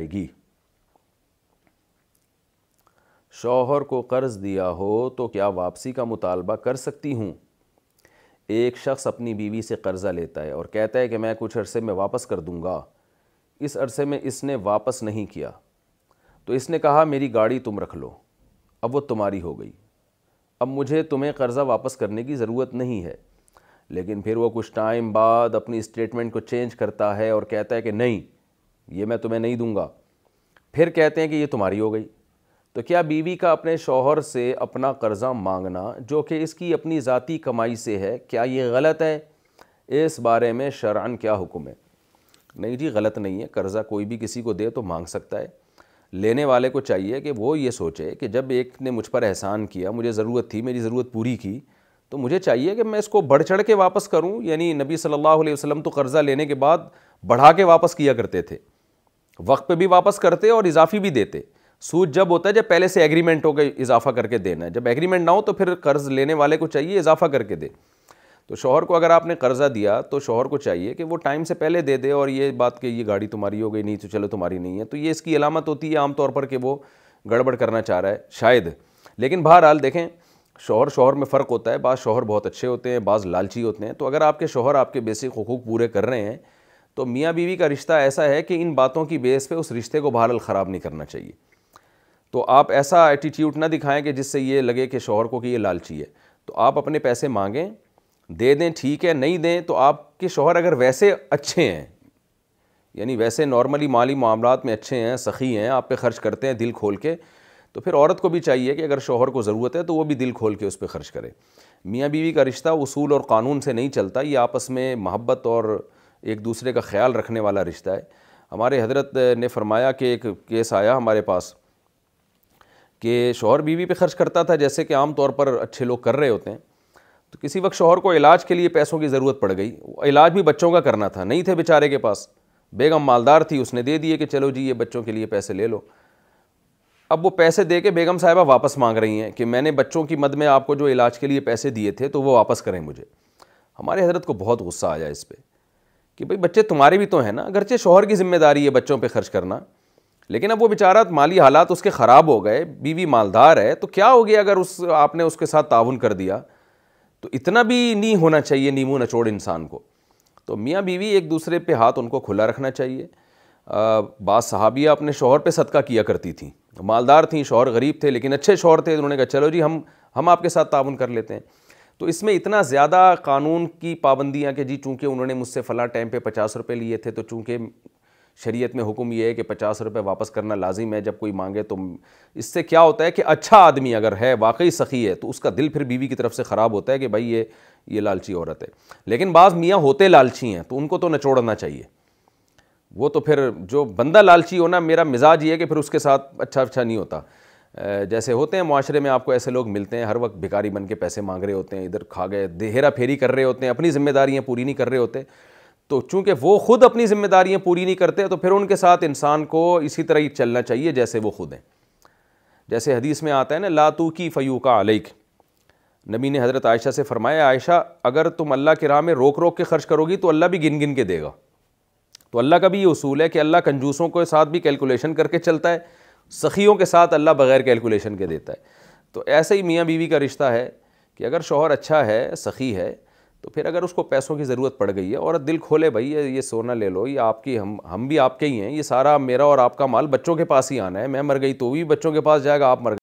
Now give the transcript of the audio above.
जाएगी शौहर को कर्ज़ दिया हो तो क्या वापसी का मुतालबा कर सकती हूँ एक शख्स अपनी बीवी से कर्ज़ा लेता है और कहता है कि मैं कुछ अरसे में वापस कर दूंगा इस अरसे में इसने वापस नहीं किया तो इसने कहा मेरी गाड़ी तुम रख लो अब वो तुम्हारी हो गई अब मुझे तुम्हें कर्ज़ा वापस करने की ज़रूरत नहीं है लेकिन फिर वो कुछ टाइम बाद अपनी स्टेटमेंट को चेंज करता है और कहता है कि नहीं ये मैं तुम्हें नहीं दूंगा फिर कहते हैं कि ये तुम्हारी हो गई तो क्या बीवी का अपने शौहर से अपना कर्ज़ा मांगना जो कि इसकी अपनी ज़ाती कमाई से है क्या ये गलत है इस बारे में शरअन क्या हुक्म है नहीं जी गलत नहीं है कर्ज़ा कोई भी किसी को दे तो मांग सकता है लेने वाले को चाहिए कि वो ये सोचे कि जब एक ने मुझ पर एहसान किया मुझे ज़रूरत थी मेरी ज़रूरत पूरी की तो मुझे चाहिए कि मैं इसको बढ़ चढ़ के वापस करूं यानी नबी सल्लल्लाहु अलैहि वसल्लम तो कर्ज़ा लेने के बाद बढ़ा के वापस किया करते थे वक्त पे भी वापस करते और इजाफी भी देते सूद जब होता है जब पहले से एग्रीमेंट हो गए इजाफा करके देना है जब एग्रीमेंट ना हो तो फिर कर्ज़ लेने वाले को चाहिए इजाफा करके दे तो शोहर को अगर आपने कर्ज़ा दिया तो शोहर को चाहिए कि वो टाइम से पहले दे दे और ये बात कि ये गाड़ी तुम्हारी हो गई नहीं तो चलो तुम्हारी नहीं है तो ये इसकी अलामत होती है आमतौर पर कि वो गड़बड़ करना चाह रहा है शायद लेकिन बहरहाल देखें शोहर शोहर में फ़र्क होता है बाद शोहर बहुत अच्छे होते हैं बाज़ लालची होते हैं तो अगर आपके शोहर आपके बेसिक हकूक़ पूरे कर रहे हैं तो मियाँ बीवी का रिश्ता ऐसा है कि इन बातों की बेस पे उस रिश्ते को बहरहाल ख़राब नहीं करना चाहिए तो आप ऐसा एटीट्यूड ना दिखाएं कि जिससे ये लगे कि शोहर को कि ये लालची है तो आप अपने पैसे मांगें दे दें ठीक है नहीं दें तो आपके शोहर अगर वैसे अच्छे हैं यानी वैसे नॉर्मली माली मामला में अच्छे हैं सखी हैं आप पे खर्च करते हैं दिल खोल के तो फिर औरत को भी चाहिए कि अगर शोहर को ज़रूरत है तो वो भी दिल खोल के उस पर ख़र्च करे मियाँ बीवी का रिश्ता उसूल और कानून से नहीं चलता ये आपस में महब्बत और एक दूसरे का ख्याल रखने वाला रिश्ता है हमारे हजरत ने फरमाया कि एक केस आया हमारे पास कि शोहर बीवी पे खर्च करता था जैसे कि आम तौर पर अच्छे लोग कर रहे होते हैं तो किसी वक्त शोहर को इलाज के लिए पैसों की ज़रूरत पड़ गई इलाज भी बच्चों का करना था नहीं थे बेचारे के पास बेगम मालदार थी उसने दे दिए कि चलो जी ये बच्चों के लिए पैसे ले लो अब वो पैसे दे के बेगम साहिबा वापस मांग रही हैं कि मैंने बच्चों की मद में आपको जो इलाज के लिए पैसे दिए थे तो वो वापस करें मुझे हमारे हजरत को बहुत गुस्सा आया इस पर कि भाई बच्चे तुम्हारे भी तो हैं ना अगरचे शोहर की जिम्मेदारी है बच्चों पर खर्च करना लेकिन अब वो बेचारा माली हालात उसके ख़राब हो गए बीवी मालदार है तो क्या हो गया अगर उस आपने उसके साथ ताउन कर दिया तो इतना भी नहीं होना चाहिए नीमू नचोड़ इंसान को तो मियाँ बीवी एक दूसरे पे हाथ उनको खुला रखना चाहिए बात साहबिया अपने शोहर पे सदका किया करती थी मालदार थी शोहर गरीब थे लेकिन अच्छे शोहर थे तो उन्होंने कहा चलो जी हम हम आपके साथ ताउन कर लेते हैं तो इसमें इतना ज़्यादा कानून की पाबंदियाँ कि जी चूँकि उन्होंने मुझसे फ़ला टाइम पे पचास रुपये लिए थे तो चूँकि शरीयत में हुक्म ये है कि पचास रुपये वापस करना लाजिम है जब कोई मांगे तो इससे क्या होता है कि अच्छा आदमी अगर है वाकई सखी है तो उसका दिल फिर बीवी की तरफ से ख़राब होता है कि भाई ये ये लालची औरत है लेकिन बाज़ मियाँ होते लालची हैं तो उनको तो नचोड़ना चाहिए वो तो फिर जो बंदा लालची होना मेरा मिजाज ये है कि फिर उसके साथ अच्छा अच्छा नहीं होता जैसे होते हैं माशरे में आपको ऐसे लोग मिलते हैं हर वक्त भिकारी बन के पैसे मांग रहे होते हैं इधर खा गए देहरा फेरी कर रहे होते हैं अपनी जिम्मेदारियाँ पूरी नहीं कर रहे होते तो चूंकि वो खुद अपनी जिम्मेदारियाँ पूरी नहीं करते तो फिर उनके साथ इंसान को इसी तरह ही चलना चाहिए जैसे वो खुद हैं जैसे हदीस में आता है ना लातू की फ़यू का अलैक नबी ने हज़रत आयशा से फरमाया आयशा अगर तुम अल्लाह के राह में रोक रोक के खर्च करोगी तो अल्लाह भी गिन गिन के देगा तो अल्लाह का भी ये उसूल है कि अल्लाह कंजूसों के साथ भी कैलकुलेशन करके चलता है सखियों के साथ अल्लाह बग़ैर कैलकुलेशन के देता है तो ऐसे ही मियाँ बीवी का रिश्ता है कि अगर शोहर अच्छा है सखी है तो फिर अगर उसको पैसों की ज़रूरत पड़ गई है और दिल खोले भाई ये ये सोना ले लो ये आपकी हम हम भी आपके ही हैं ये सारा मेरा और आपका माल बच्चों के पास ही आना है मैं मर गई तो भी बच्चों के पास जाएगा आप मर